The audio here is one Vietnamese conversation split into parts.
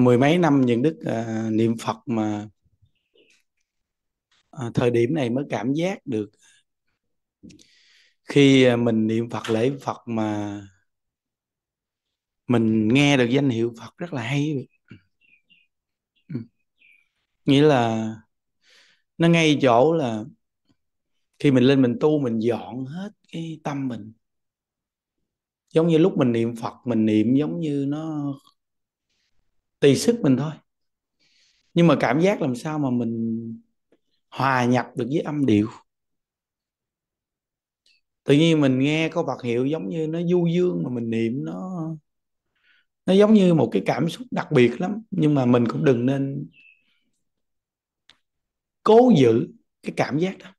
mười mấy năm những đức uh, niệm phật mà uh, thời điểm này mới cảm giác được khi ờ, mình niệm phật lễ phật mà mình nghe được danh hiệu phật rất là hay ừ. nghĩa là nó ngay chỗ là khi mình lên mình tu mình dọn hết cái tâm mình giống như lúc mình niệm phật mình niệm giống như nó tùy sức mình thôi nhưng mà cảm giác làm sao mà mình hòa nhập được với âm điệu tự nhiên mình nghe có vật hiệu giống như nó du dương mà mình niệm nó nó giống như một cái cảm xúc đặc biệt lắm nhưng mà mình cũng đừng nên cố giữ cái cảm giác đó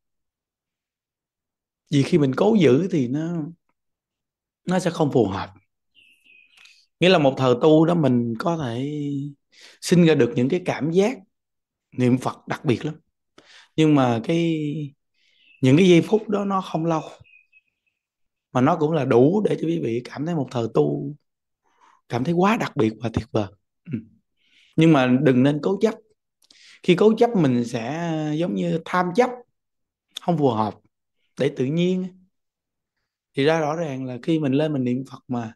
vì khi mình cố giữ thì nó nó sẽ không phù hợp nghĩa là một thờ tu đó mình có thể sinh ra được những cái cảm giác niệm phật đặc biệt lắm nhưng mà cái những cái giây phút đó nó không lâu mà nó cũng là đủ để cho quý vị cảm thấy một thờ tu cảm thấy quá đặc biệt và tuyệt vời ừ. nhưng mà đừng nên cố chấp khi cố chấp mình sẽ giống như tham chấp không phù hợp để tự nhiên thì ra rõ ràng là khi mình lên mình niệm phật mà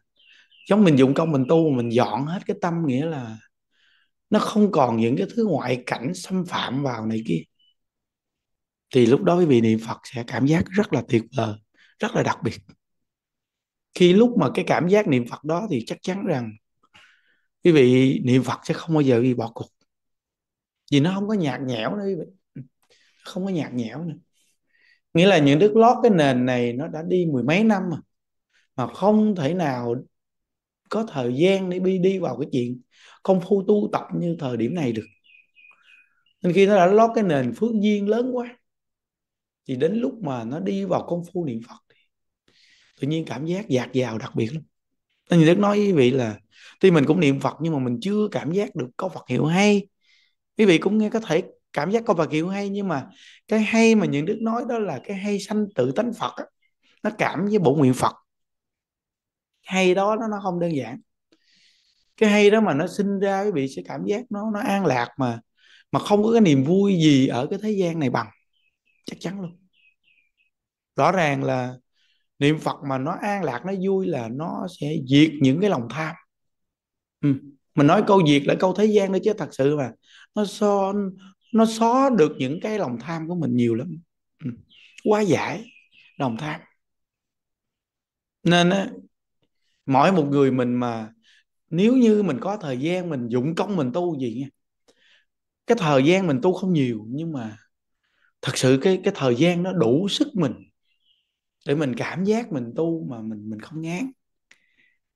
giống mình dụng công mình tu mình dọn hết cái tâm nghĩa là nó không còn những cái thứ ngoại cảnh xâm phạm vào này kia thì lúc đó quý vị niệm Phật sẽ cảm giác rất là tuyệt vời rất là đặc biệt khi lúc mà cái cảm giác niệm Phật đó thì chắc chắn rằng quý vị niệm Phật sẽ không bao giờ bị bỏ cuộc vì nó không có nhạt nhẽo nữa quý vị không có nhạt nhẽo nữa nghĩa là những đức lót cái nền này nó đã đi mười mấy năm mà mà không thể nào có thời gian để đi đi vào cái chuyện công phu tu tập như thời điểm này được nên khi nó đã lót cái nền phước duyên lớn quá thì đến lúc mà nó đi vào công phu niệm phật thì tự nhiên cảm giác dạt dào đặc biệt lắm nên Đức nói với quý vị là tuy mình cũng niệm Phật nhưng mà mình chưa cảm giác được có Phật hiệu hay. Quý vị cũng nghe có thể cảm giác có Phật hiệu hay nhưng mà cái hay mà những Đức nói đó là cái hay sanh tự tánh Phật á, nó cảm với bổ nguyện Phật hay đó nó nó không đơn giản cái hay đó mà nó sinh ra quý vị sẽ cảm giác nó nó an lạc mà mà không có cái niềm vui gì ở cái thế gian này bằng chắc chắn luôn rõ ràng là niệm phật mà nó an lạc nó vui là nó sẽ diệt những cái lòng tham ừ. mình nói câu diệt là câu thế gian nữa chứ thật sự mà nó so nó xóa được những cái lòng tham của mình nhiều lắm ừ. quá giải lòng tham nên mỗi một người mình mà nếu như mình có thời gian mình dụng công mình tu gì nha cái thời gian mình tu không nhiều nhưng mà thật sự cái cái thời gian nó đủ sức mình để mình cảm giác mình tu mà mình mình không ngán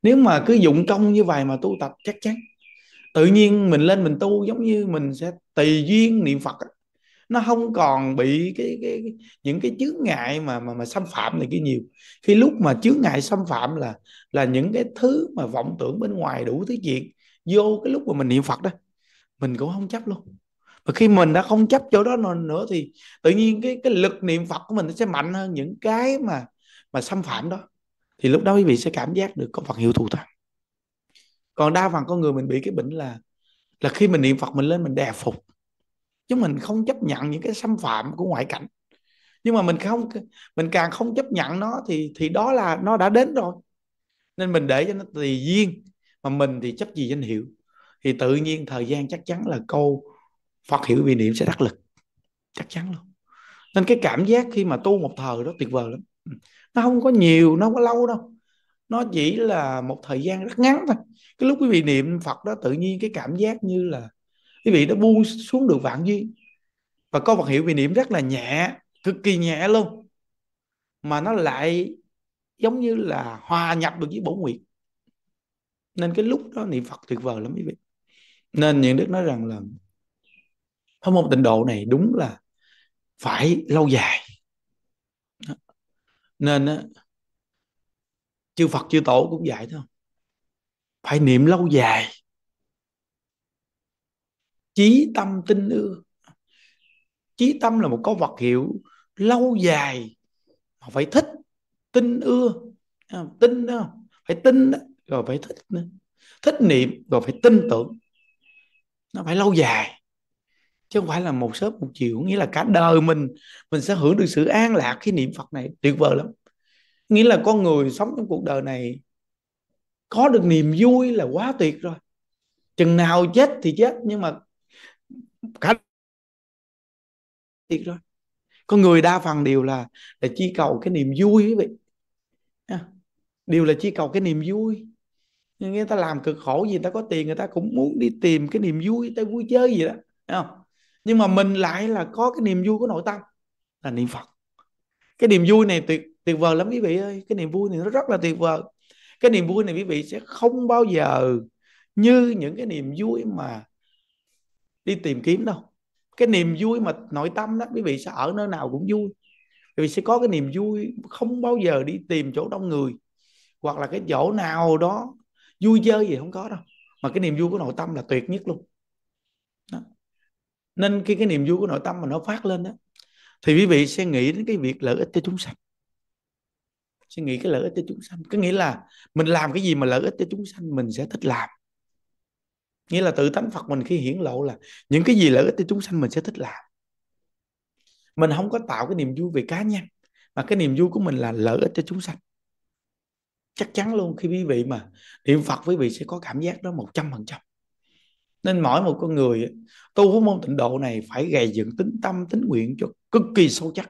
nếu mà cứ dụng công như vậy mà tu tập chắc chắn tự nhiên mình lên mình tu giống như mình sẽ tùy duyên niệm phật ấy nó không còn bị cái, cái, cái những cái chướng ngại mà mà mà xâm phạm này kia nhiều khi lúc mà chướng ngại xâm phạm là là những cái thứ mà vọng tưởng bên ngoài đủ thứ chuyện vô cái lúc mà mình niệm phật đó mình cũng không chấp luôn và khi mình đã không chấp chỗ đó nữa thì tự nhiên cái cái lực niệm phật của mình nó sẽ mạnh hơn những cái mà mà xâm phạm đó thì lúc đó quý vị sẽ cảm giác được có phật hiệu thù thắng còn đa phần con người mình bị cái bệnh là là khi mình niệm phật mình lên mình đè phục chúng mình không chấp nhận những cái xâm phạm của ngoại cảnh nhưng mà mình không mình càng không chấp nhận nó thì thì đó là nó đã đến rồi nên mình để cho nó tùy duyên mà mình thì chấp gì danh hiệu thì tự nhiên thời gian chắc chắn là câu Phật hiểu vì niệm sẽ đắc lực chắc chắn luôn nên cái cảm giác khi mà tu một thời đó tuyệt vời lắm nó không có nhiều nó không có lâu đâu nó chỉ là một thời gian rất ngắn thôi cái lúc quý vị niệm Phật đó tự nhiên cái cảm giác như là quý vị đã buông xuống được vạn duyên và có vật hiệu vị niệm rất là nhẹ cực kỳ nhẹ luôn mà nó lại giống như là hòa nhập được với bổ nguyện nên cái lúc đó niệm phật tuyệt vời lắm quý vị nên những đức nói rằng là pháp môn tịnh độ này đúng là phải lâu dài nên chư phật chư tổ cũng vậy thôi phải niệm lâu dài chí tâm tinh ưa chí tâm là một có vật hiệu lâu dài mà phải thích tinh ưa tin đó phải tin đó, rồi phải thích nữa. thích niệm rồi phải tin tưởng nó phải lâu dài chứ không phải là một sớm một chiều nghĩa là cả đời mình mình sẽ hưởng được sự an lạc khi niệm phật này tuyệt vời lắm nghĩa là con người sống trong cuộc đời này có được niềm vui là quá tuyệt rồi chừng nào chết thì chết nhưng mà cả thiệt rồi con người đa phần đều là là chi cầu cái niềm vui quý vị đều là chi cầu cái niềm vui nhưng người ta làm cực khổ gì người ta có tiền người ta cũng muốn đi tìm cái niềm vui người vui chơi gì đó không nhưng mà mình lại là có cái niềm vui của nội tâm là niệm phật cái niềm vui này tuyệt tuyệt vời lắm quý vị ơi cái niềm vui này nó rất là tuyệt vời cái niềm vui này quý vị sẽ không bao giờ như những cái niềm vui mà đi tìm kiếm đâu cái niềm ừ. vui mà nội tâm đó quý vị sẽ ở nơi nào cũng vui quý vị sẽ có cái niềm vui không bao giờ đi tìm chỗ đông người hoặc là cái chỗ nào đó vui chơi gì không có đâu mà cái niềm vui của nội tâm là tuyệt nhất luôn đó. nên khi cái niềm vui của nội tâm mà nó phát lên đó thì quý vị sẽ nghĩ đến cái việc lợi ích cho chúng sanh sẽ nghĩ cái lợi ích cho chúng sanh có nghĩa là mình làm cái gì mà lợi ích cho chúng sanh mình sẽ thích làm nghĩa là tự tánh Phật mình khi hiển lộ là những cái gì lợi ích cho chúng sanh mình sẽ thích làm mình không có tạo cái niềm vui về cá nhân mà cái niềm vui của mình là lợi ích cho chúng sanh chắc chắn luôn khi quý vị mà niệm Phật quý vị sẽ có cảm giác đó một trăm phần trăm nên mỗi một con người tu pháp môn tịnh độ này phải gầy dựng tính tâm tính nguyện cho cực kỳ sâu chắc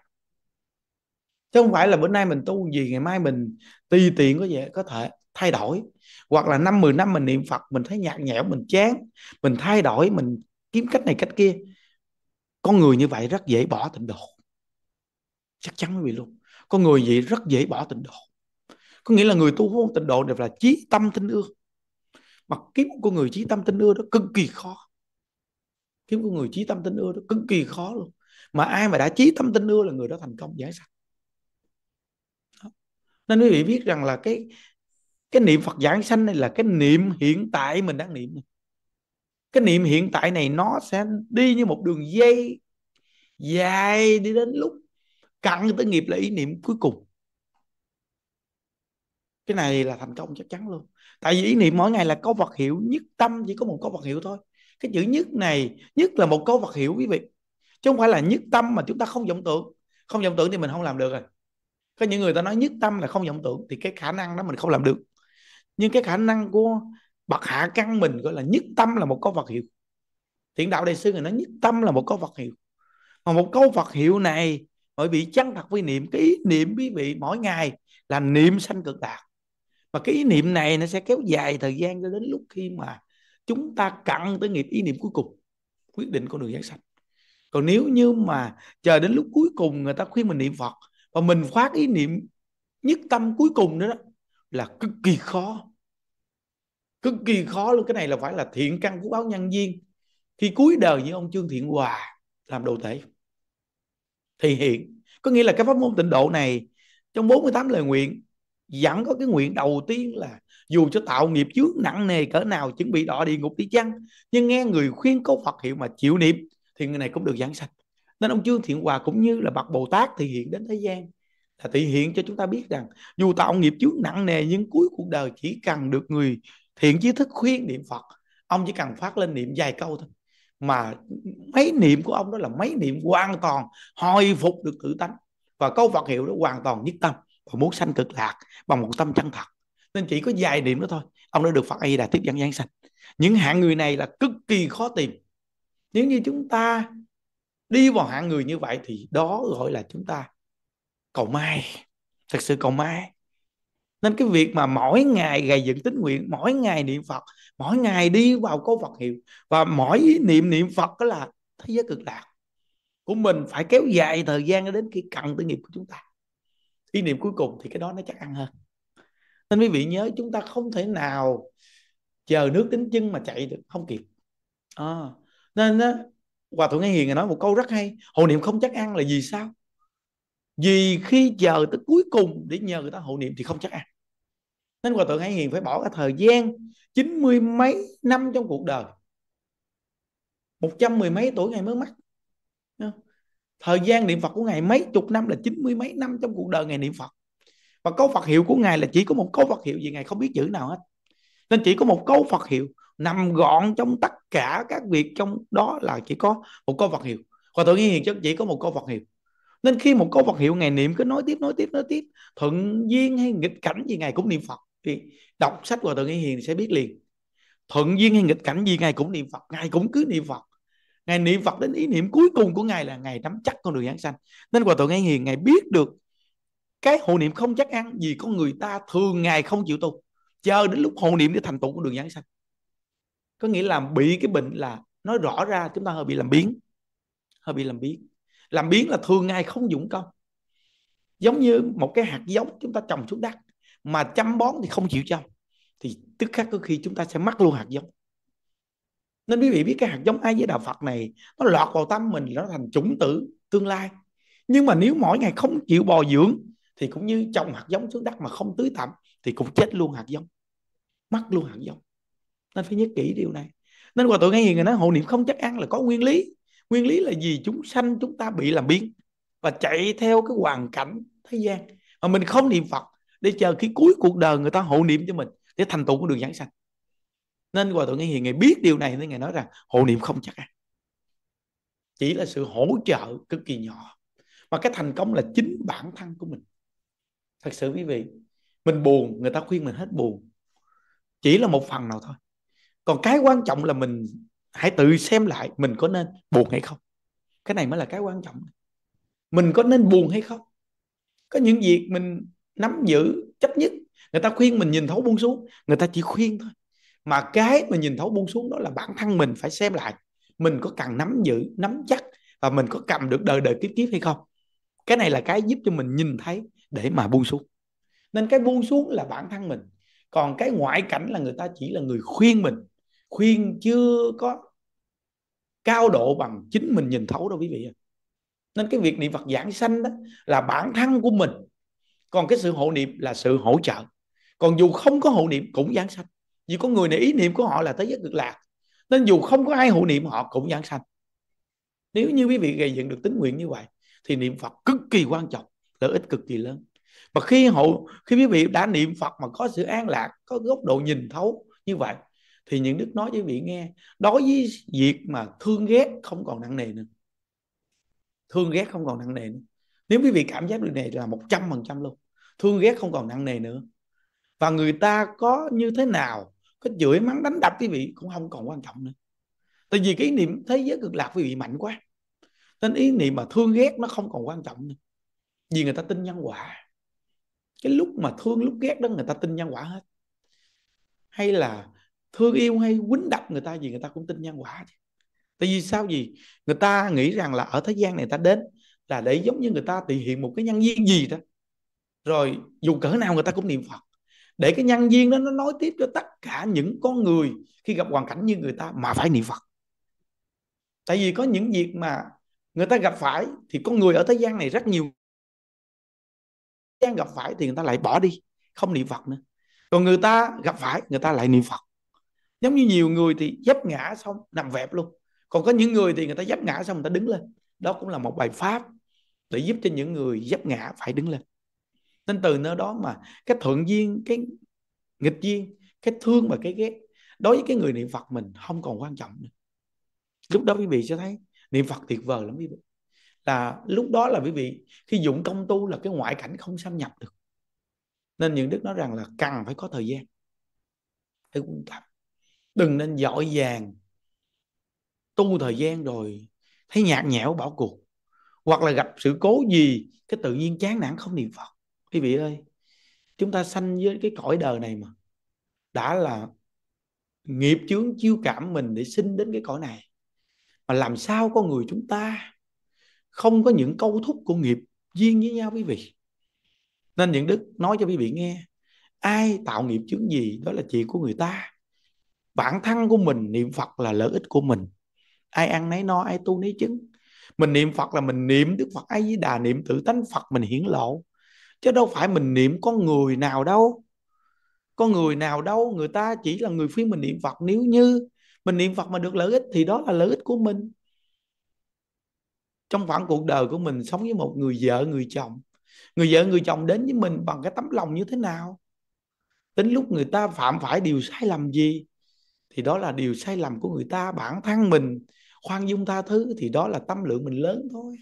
chứ không phải là bữa nay mình tu gì ngày mai mình tùy tiện có thể có thể thay đổi hoặc là năm mười năm mình niệm phật mình thấy nhạt nhẽo mình chán mình thay đổi mình kiếm cách này cách kia con người như vậy rất dễ bỏ tịnh độ chắc chắn quý vị luôn con người vậy rất dễ bỏ tịnh độ có nghĩa là người tu hôn tịnh độ đều là trí tâm tinh ưa mà kiếm của người trí tâm tinh ưa đó cực kỳ khó kiếm của người trí tâm tinh ưa đó cực kỳ khó luôn mà ai mà đã trí tâm tinh ưa là người đó thành công giải sạch nên quý vị biết rằng là cái cái niệm Phật giảng sanh này là cái niệm hiện tại mình đang niệm cái niệm hiện tại này nó sẽ đi như một đường dây dài đi đến lúc cận tới nghiệp là ý niệm cuối cùng cái này là thành công chắc chắn luôn tại vì ý niệm mỗi ngày là có vật hiệu nhất tâm chỉ có một có vật hiệu thôi cái chữ nhất này nhất là một câu vật hiệu quý vị chứ không phải là nhất tâm mà chúng ta không vọng tưởng không vọng tưởng thì mình không làm được rồi có những người ta nói nhất tâm là không vọng tưởng thì cái khả năng đó mình không làm được nhưng cái khả năng của bậc hạ căn mình gọi là nhất tâm là một câu Phật hiệu thiện đạo đại sư người nói nhất tâm là một câu Phật hiệu mà một câu Phật hiệu này bởi vì chân thật với niệm cái ý niệm quý vị mỗi ngày là niệm sanh cực đạt và cái ý niệm này nó sẽ kéo dài thời gian cho đến lúc khi mà chúng ta cận tới nghiệp ý niệm cuối cùng quyết định con đường giác sanh còn nếu như mà chờ đến lúc cuối cùng người ta khuyên mình niệm phật và mình phát ý niệm nhất tâm cuối cùng nữa đó là cực kỳ khó cực kỳ khó luôn cái này là phải là thiện căn phú báo nhân viên khi cuối đời như ông trương thiện hòa làm đồ tể thì hiện có nghĩa là cái pháp môn tịnh độ này trong 48 lời nguyện vẫn có cái nguyện đầu tiên là dù cho tạo nghiệp trước nặng nề cỡ nào chuẩn bị đọa địa ngục đi chăng nhưng nghe người khuyên có Phật hiệu mà chịu niệm thì người này cũng được giảng sạch nên ông Trương Thiện Hòa cũng như là bậc Bồ Tát thì hiện đến thế gian là thể hiện cho chúng ta biết rằng dù tạo nghiệp trước nặng nề nhưng cuối cuộc đời chỉ cần được người thiện trí thức khuyên niệm Phật ông chỉ cần phát lên niệm vài câu thôi mà mấy niệm của ông đó là mấy niệm hoàn toàn hồi phục được tự tánh và câu Phật hiệu đó hoàn toàn nhất tâm và muốn sanh cực lạc bằng một tâm chân thật nên chỉ có vài niệm đó thôi ông đã được Phật A Di Đà tiếp dẫn giảng sanh những hạng người này là cực kỳ khó tìm nếu như chúng ta đi vào hạng người như vậy thì đó gọi là chúng ta cầu may thật sự cầu may nên cái việc mà mỗi ngày gầy dựng tín nguyện mỗi ngày niệm phật mỗi ngày đi vào câu phật hiệu và mỗi niệm niệm phật đó là thế giới cực lạc của mình phải kéo dài thời gian đến khi cần tư nghiệp của chúng ta ý niệm cuối cùng thì cái đó nó chắc ăn hơn nên quý vị nhớ chúng ta không thể nào chờ nước tính chân mà chạy được không kịp à, nên đó, hòa thượng ngay hiền nói một câu rất hay hộ niệm không chắc ăn là gì sao vì khi chờ tới cuối cùng để nhờ người ta hộ niệm thì không chắc ăn nên hòa thượng hải hiền phải bỏ ra thời gian chín mươi mấy năm trong cuộc đời một trăm mười mấy tuổi ngày mới mất thời gian niệm phật của ngài mấy chục năm là chín mươi mấy năm trong cuộc đời ngài niệm phật và câu phật hiệu của ngài là chỉ có một câu phật hiệu gì ngài không biết chữ nào hết nên chỉ có một câu phật hiệu nằm gọn trong tất cả các việc trong đó là chỉ có một câu phật hiệu hòa thượng hiền chỉ có một câu phật hiệu nên khi một câu Phật hiệu ngày niệm cứ nói tiếp nói tiếp nói tiếp thuận duyên hay nghịch cảnh gì ngài cũng niệm Phật thì đọc sách của thượng Hiền Hiền sẽ biết liền thuận duyên hay nghịch cảnh gì ngài cũng niệm Phật ngài cũng cứ niệm Phật ngài niệm Phật đến ý niệm cuối cùng của ngài là ngày nắm chắc con đường giảng sanh nên hòa thượng Hiền Hiền ngài biết được cái hộ niệm không chắc ăn vì con người ta thường ngày không chịu tu chờ đến lúc hộ niệm để thành tựu con đường giảng sanh có nghĩa là bị cái bệnh là nói rõ ra chúng ta hơi bị làm biến hơi bị làm biến làm biến là thường ngày không dụng công giống như một cái hạt giống chúng ta trồng xuống đất mà chăm bón thì không chịu chăm thì tức khắc có khi chúng ta sẽ mắc luôn hạt giống nên quý vị biết cái hạt giống ai với đạo Phật này nó lọt vào tâm mình nó thành chủng tử tương lai nhưng mà nếu mỗi ngày không chịu bò dưỡng thì cũng như trồng hạt giống xuống đất mà không tưới tẩm thì cũng chết luôn hạt giống mất luôn hạt giống nên phải nhớ kỹ điều này nên hòa thượng ngay hiền người nói hộ niệm không chắc ăn là có nguyên lý nguyên lý là gì chúng sanh chúng ta bị làm biến và chạy theo cái hoàn cảnh thế gian mà mình không niệm phật để chờ khi cuối cuộc đời người ta hộ niệm cho mình để thành tựu con đường giảng sanh nên hòa thượng hiền ngày biết điều này nên ngài nói rằng hộ niệm không chắc ăn chỉ là sự hỗ trợ cực kỳ nhỏ mà cái thành công là chính bản thân của mình thật sự quý vị mình buồn người ta khuyên mình hết buồn chỉ là một phần nào thôi còn cái quan trọng là mình hãy tự xem lại mình có nên buồn hay không cái này mới là cái quan trọng mình có nên buồn hay không có những việc mình nắm giữ chấp nhất người ta khuyên mình nhìn thấu buông xuống người ta chỉ khuyên thôi mà cái mà nhìn thấu buông xuống đó là bản thân mình phải xem lại mình có cần nắm giữ nắm chắc và mình có cầm được đời đời kiếp kiếp hay không cái này là cái giúp cho mình nhìn thấy để mà buông xuống nên cái buông xuống là bản thân mình còn cái ngoại cảnh là người ta chỉ là người khuyên mình khuyên chưa có cao độ bằng chính mình nhìn thấu đâu quý vị nên cái việc niệm Phật giảng sanh đó là bản thân của mình còn cái sự hộ niệm là sự hỗ trợ còn dù không có hộ niệm cũng giảng sanh vì có người này ý niệm của họ là tới giác cực lạc nên dù không có ai hộ niệm họ cũng giảng sanh nếu như quý vị gây dựng được tính nguyện như vậy thì niệm Phật cực kỳ quan trọng lợi ích cực kỳ lớn và khi hộ khi quý vị đã niệm Phật mà có sự an lạc có góc độ nhìn thấu như vậy thì những đức nói với vị nghe đối với việc mà thương ghét không còn nặng nề nữa thương ghét không còn nặng nề nữa nếu quý vị cảm giác được này là một trăm phần trăm luôn thương ghét không còn nặng nề nữa và người ta có như thế nào có chửi mắng đánh đập quý vị cũng không còn quan trọng nữa tại vì cái ý niệm thế giới cực lạc quý vị mạnh quá nên ý niệm mà thương ghét nó không còn quan trọng nữa vì người ta tin nhân quả cái lúc mà thương lúc ghét đó người ta tin nhân quả hết hay là thương yêu hay quấn đập người ta gì người ta cũng tin nhân quả chứ tại vì sao gì người ta nghĩ rằng là ở thế gian này ta đến là để giống như người ta thể hiện một cái nhân duyên gì đó rồi dù cỡ nào người ta cũng niệm phật để cái nhân duyên đó nó nói tiếp cho tất cả những con người khi gặp hoàn cảnh như người ta mà phải niệm phật tại vì có những việc mà người ta gặp phải thì con người ở thế gian này rất nhiều gặp phải thì người ta lại bỏ đi không niệm phật nữa còn người ta gặp phải người ta lại niệm phật giống như nhiều người thì dấp ngã xong nằm vẹp luôn còn có những người thì người ta dấp ngã xong người ta đứng lên đó cũng là một bài pháp để giúp cho những người dấp ngã phải đứng lên nên từ nơi đó mà cái thuận duyên cái nghịch duyên cái thương và cái ghét đối với cái người niệm phật mình không còn quan trọng nữa lúc đó quý vị sẽ thấy niệm phật tuyệt vời lắm quý vị là lúc đó là quý vị khi dụng công tu là cái ngoại cảnh không xâm nhập được nên những đức nói rằng là cần phải có thời gian để tu tập đừng nên giỏi vàng tu thời gian rồi thấy nhạt nhẽo bỏ cuộc hoặc là gặp sự cố gì cái tự nhiên chán nản không niệm phật quý vị ơi chúng ta sanh với cái cõi đời này mà đã là nghiệp chướng chiêu cảm mình để sinh đến cái cõi này mà làm sao con người chúng ta không có những câu thúc của nghiệp duyên với nhau quý vị nên những đức nói cho quý vị nghe ai tạo nghiệp chướng gì đó là chuyện của người ta bản thân của mình niệm phật là lợi ích của mình ai ăn nấy no ai tu nấy chứng mình niệm phật là mình niệm đức phật ấy với đà niệm tự tánh phật mình hiển lộ chứ đâu phải mình niệm có người nào đâu có người nào đâu người ta chỉ là người phía mình niệm phật nếu như mình niệm phật mà được lợi ích thì đó là lợi ích của mình trong khoảng cuộc đời của mình sống với một người vợ người chồng người vợ người chồng đến với mình bằng cái tấm lòng như thế nào tính lúc người ta phạm phải điều sai lầm gì thì đó là điều sai lầm của người ta bản thân mình khoan dung tha thứ thì đó là tâm lượng mình lớn thôi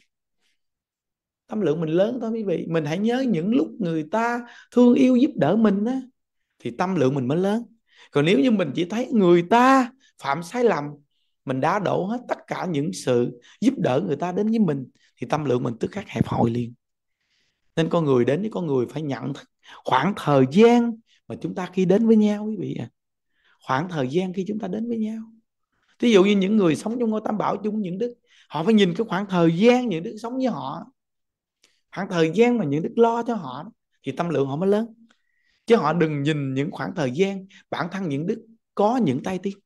tâm lượng mình lớn thôi quý vị mình hãy nhớ những lúc người ta thương yêu giúp đỡ mình á thì tâm lượng mình mới lớn còn nếu như mình chỉ thấy người ta phạm sai lầm mình đã đổ hết tất cả những sự giúp đỡ người ta đến với mình thì tâm lượng mình tức khắc hẹp hòi liền nên con người đến với con người phải nhận khoảng thời gian mà chúng ta khi đến với nhau quý vị ạ à khoảng thời gian khi chúng ta đến với nhau ví dụ như những người sống trong ngôi tam bảo chung những đức họ phải nhìn cái khoảng thời gian những đức sống với họ khoảng thời gian mà những đức lo cho họ thì tâm lượng họ mới lớn chứ họ đừng nhìn những khoảng thời gian bản thân những đức có những tay tiếng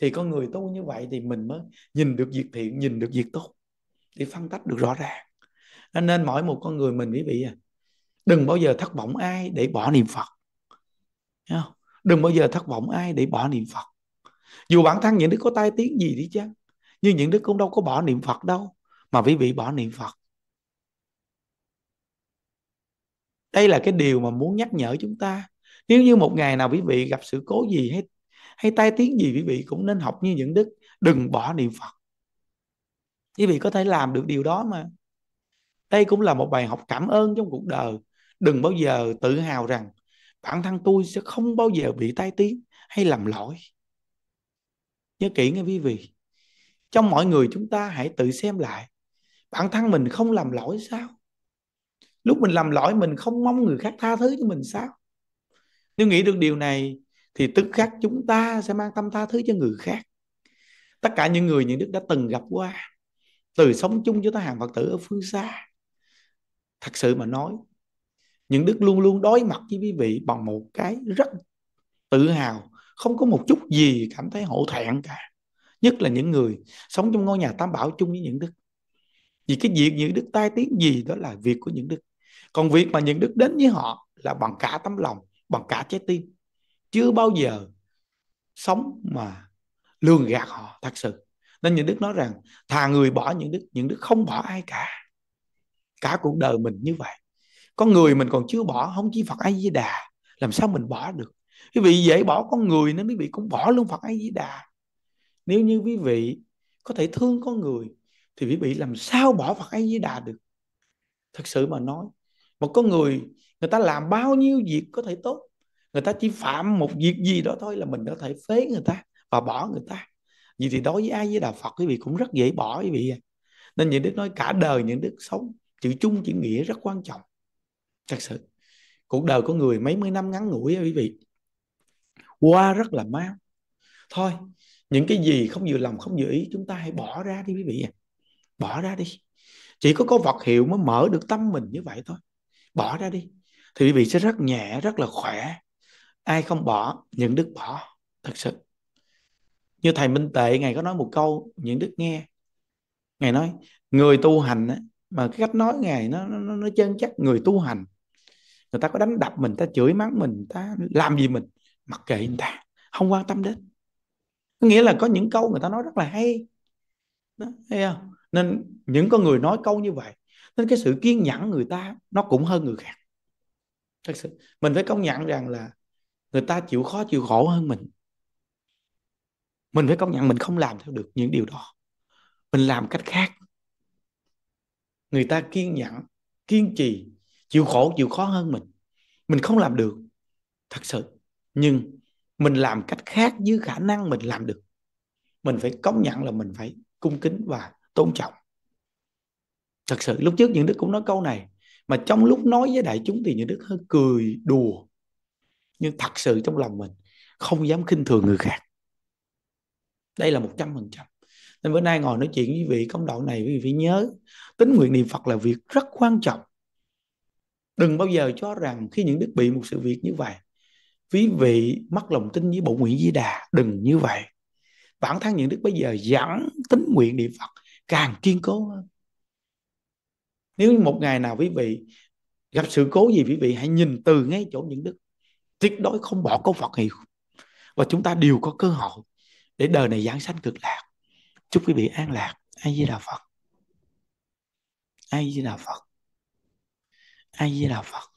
thì con người tu như vậy thì mình mới nhìn được việc thiện nhìn được việc tốt để phân tách được rõ ràng nên mỗi một con người mình quý vị à đừng bao giờ thất vọng ai để bỏ niệm phật Thấy không? đừng bao giờ thất vọng ai để bỏ niệm phật dù bản thân những đứa có tai tiếng gì đi chăng nhưng những đứa cũng đâu có bỏ niệm phật đâu mà quý vị bỏ niệm phật đây là cái điều mà muốn nhắc nhở chúng ta nếu như một ngày nào quý vị gặp sự cố gì hay hay tai tiếng gì quý vị cũng nên học như những đức đừng bỏ niệm phật quý vị có thể làm được điều đó mà đây cũng là một bài học cảm ơn trong cuộc đời đừng bao giờ tự hào rằng bản thân tôi sẽ không bao giờ bị tai tiếng hay làm lỗi nhớ kỹ nghe quý vị trong mọi người chúng ta hãy tự xem lại bản thân mình không làm lỗi sao lúc mình làm lỗi mình không mong người khác tha thứ cho mình sao nếu nghĩ được điều này thì tức khắc chúng ta sẽ mang tâm tha thứ cho người khác tất cả những người những đức đã từng gặp qua từ sống chung với ta hàng phật tử ở phương xa thật sự mà nói nhưng đức luôn luôn đối mặt với quý vị bằng một cái rất tự hào không có một chút gì cảm thấy hổ thẹn cả nhất là những người sống trong ngôi nhà tam bảo chung với những đức vì cái việc những đức tai tiếng gì đó là việc của những đức còn việc mà những đức đến với họ là bằng cả tấm lòng bằng cả trái tim chưa bao giờ sống mà lường gạt họ thật sự nên những đức nói rằng thà người bỏ những đức những đức không bỏ ai cả cả cuộc đời mình như vậy con người mình còn chưa bỏ không chỉ phật a di đà làm sao mình bỏ được quý vị dễ bỏ con người nên quý vị cũng bỏ luôn phật a di đà nếu như quý vị có thể thương con người thì quý vị làm sao bỏ phật a di đà được thật sự mà nói một con người người ta làm bao nhiêu việc có thể tốt người ta chỉ phạm một việc gì đó thôi là mình có thể phế người ta và bỏ người ta vì thì đối với ai với Đà phật quý vị cũng rất dễ bỏ quý vị nên những đức nói cả đời những đức sống chữ chung chữ nghĩa rất quan trọng thật sự cuộc đời của người mấy mươi năm ngắn ngủi quý vị qua rất là mau thôi những cái gì không vừa lòng không vừa ý chúng ta hãy bỏ ra đi quý vị à. bỏ ra đi chỉ có có vật hiệu mới mở được tâm mình như vậy thôi bỏ ra đi thì quý vị sẽ rất nhẹ rất là khỏe ai không bỏ những đức bỏ thật sự như thầy minh tệ ngài có nói một câu những đức nghe ngài nói người tu hành mà cái cách nói ngài nó nó, nó chân chắc người tu hành người ta có đánh đập mình ta chửi mắng mình ta làm gì mình mặc kệ người ta không quan tâm đến có nghĩa là có những câu người ta nói rất là hay đó, thấy không nên những con người nói câu như vậy nên cái sự kiên nhẫn người ta nó cũng hơn người khác thật sự mình phải công nhận rằng là người ta chịu khó chịu khổ hơn mình mình phải công nhận mình không làm theo được những điều đó mình làm cách khác người ta kiên nhẫn kiên trì chịu khổ chịu khó hơn mình mình không làm được thật sự nhưng mình làm cách khác với khả năng mình làm được mình phải công nhận là mình phải cung kính và tôn trọng thật sự lúc trước những đức cũng nói câu này mà trong lúc nói với đại chúng thì những đức hơi cười đùa nhưng thật sự trong lòng mình không dám khinh thường người khác đây là một trăm phần trăm nên bữa nay ngồi nói chuyện với vị công đoạn này quý vị phải nhớ tính nguyện niệm phật là việc rất quan trọng đừng bao giờ cho rằng khi những đức bị một sự việc như vậy quý vị mất lòng tin với bộ nguyện di đà đừng như vậy bản thân những đức bây giờ dẫn tín nguyện niệm phật càng kiên cố hơn nếu một ngày nào quý vị gặp sự cố gì quý vị hãy nhìn từ ngay chỗ những đức tuyệt đối không bỏ câu phật hiệu và chúng ta đều có cơ hội để đời này giảng sanh cực lạc chúc quý vị an lạc ai di đà phật ai di đà phật Aïe la force.